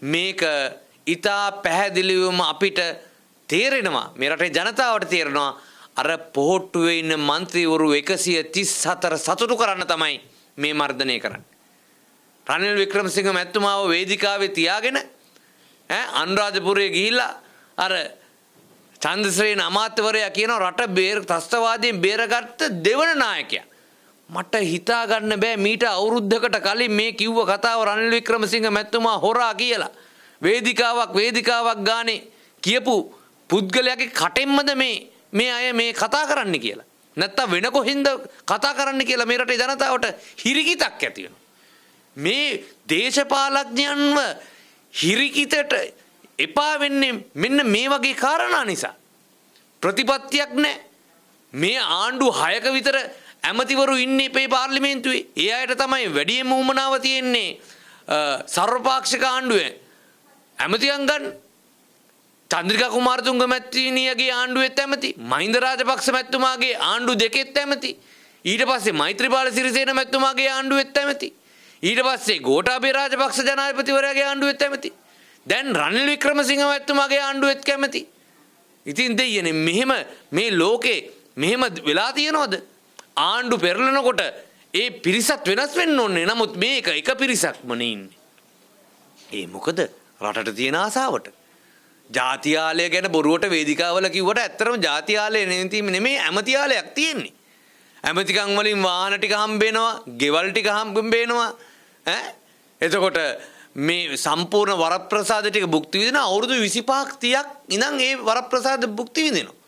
මේක ඉතා පැහැදිලිවම අපිට තේරෙනවා මේ රටේ ජනතාවට තේරෙනවා අර පොහොට්ටුවේ ඉන්න മന്ത്രിවරු 134 සතුටු කරන්න තමයි මේ මර්ධනය කරන්නේ. රනිල් වික්‍රමසිංහ මැතිතුමාව වේදිකාවේ තියාගෙන ඈ අනුරාධපුරයේ ගිහිල්ලා අර චන්දශ්‍රේණ අමාත්‍යවරයා කියන රට බේර ත්‍ස්තවාදීන් බේරගත්ත දෙවන නායකයා. මට හිතාගන්න බෑ මීට අවුරුද්ධකට කලින් මේ කිව්ව කතාව රනිල් වික්‍රමසිංහ මැතිතුමා හොරා කියලා. වේදිකාවක් වේදිකාවක් ගානේ කියපු පුද්ගලයාගේ කටෙන්මද මේ මේ අය මේ කතා කරන්න කියලා. නැත්තම් වෙන කොහින්ද කතා කරන්න කියලා මේ රටේ ජනතාවට හිරිකිතක් ඇති වෙනවා. මේ දේශපාලඥයන්ව හිරිකිතට එපා වෙන්නේ මෙන්න මේ වගේ කාරණා නිසා. ප්‍රතිපත්තියක් නැහැ. මේ ආණ්ඩු 6ක විතර ඇමතිවරු ඉන්නේ අපේ පාර්ලිමේන්තුවේ. ඒ අයට තමයි වැඩිම උමනාව තියෙන්නේ සර්වපාක්ෂික ආණ්ඩුවේ. ඇමතියන් ගන්න. චන්ද්‍රිකා කුමාරතුංග මැතිණියගේ ආණ්ඩුවෙත් ඇමති. මහින්ද රාජපක්ෂ මැතිතුමාගේ ආණ්ඩු දෙකෙත් ඇමති. ඊට පස්සේ මෛත්‍රීපාල සිරිසේන මැතිතුමාගේ ආණ්ඩුවෙත් ඇමති. ඊට පස්සේ ගෝඨාභය රාජපක්ෂ ජනාධිපතිවරයාගේ ආණ්ඩුවෙත් ඇමති. දැන් රනිල් වික්‍රමසිංහ මැතිතුමාගේ ආණ්ඩුවෙත් කැමති. ඉතින් දෙයියනේ මෙහෙම මේ ලෝකේ මෙහෙම වෙලා තියනවද? ආණ්ඩු පෙරලනකොට ඒ පිරිසත් වෙනස් වෙන්න ඕන්නේ නමුත් මේක එක පිරිසක්මන ඉන්නේ. ඒ මොකද රටට තියෙන ආසාවට. ජාතියාලය ගැන බොරුවට වේදිකාවල කිව්වට ඇත්තරම ජාතියාලය නනතිීම නෙමේ ඇමතියාලයක් තියෙන්නේ. ඇමතිකං වලින් වාහන ටික හම්බේනවා ගෙවල් ටික හම්බම්බේනවා එතකොට මේ සම්පූර්ණ වරප්‍රසාද ටික බුක්ති විදින අවුරුදු විසිපාක්තියක් ඉඳන් ඒ වරප්‍රසාද බුක්ති විදිනවා.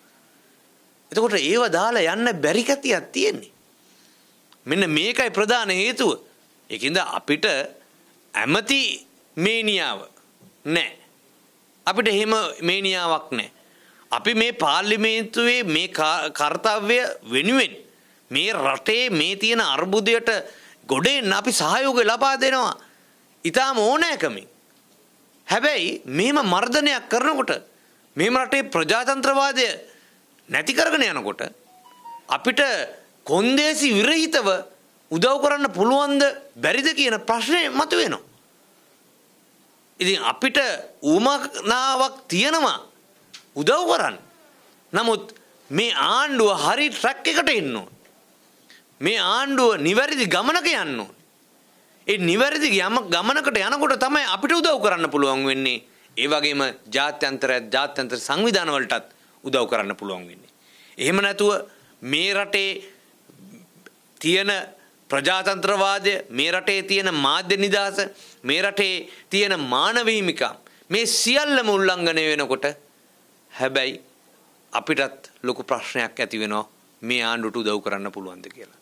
එතකොට ඒව දාලා යන්න බැරි කතියක් තියෙන්නේ. මෙන්න මේකයි ප්‍රධාන හේතුව. ඒකින්ද අපිට ඇමති මේනියාව නැහැ. අපිට එහෙම මේනියාවක් නැහැ. අපි මේ පාර්ලිමේන්තුවේ මේ කාර්යය වෙනුවෙන් මේ රටේ මේ තියෙන අර්බුදයට ගොඩෙන් අපි සහයෝගය ලබා දෙනවා. ඊටාම ඕනෑකමින්. හැබැයි මේම මර්ධනයක් කරනකොට මේ රටේ ප්‍රජාතන්ත්‍රවාදය නැති කරගෙන යනකොට අපිට කොන්දේසි විරහිතව උදව් කරන්න පුළුවන්ද බැරිද කියන ප්‍රශ්නය මතුවෙනවා. ඉතින් අපිට ඌමනාවක් තියෙනවා උදව් කරන්න. නමුත් මේ ආණ්ඩුව හරි ට්‍රැක් එකට ඉන්න මේ ආණ්ඩුව නිවැරදි ගමනක යන්න ඒ නිවැරදි යම ගමනකට යනකොට තමයි අපිට උදව් කරන්න පුළුවන් වෙන්නේ ඒ වගේම ජාත්‍යන්තර ජාත්‍යන්තර සංවිධානවලටත් උදව් කරන්න පුළුවන් වෙන්නේ. එහෙම නැතුව මේ රටේ තියෙන ප්‍රජාතන්ත්‍රවාදය මේ රටේ තියෙන මාධ්‍ය නිදහස මේ රටේ තියෙන මානවීමිකම් මේ සියල්ලම උල්ලංඝනය වෙනකොට හැබැයි අපිටත් ලොකු ප්‍රශ්නයක් ඇති වෙනවා මේ ආණ්ඩුවට උදව් කරන්න පුළුවන්ද කියලා.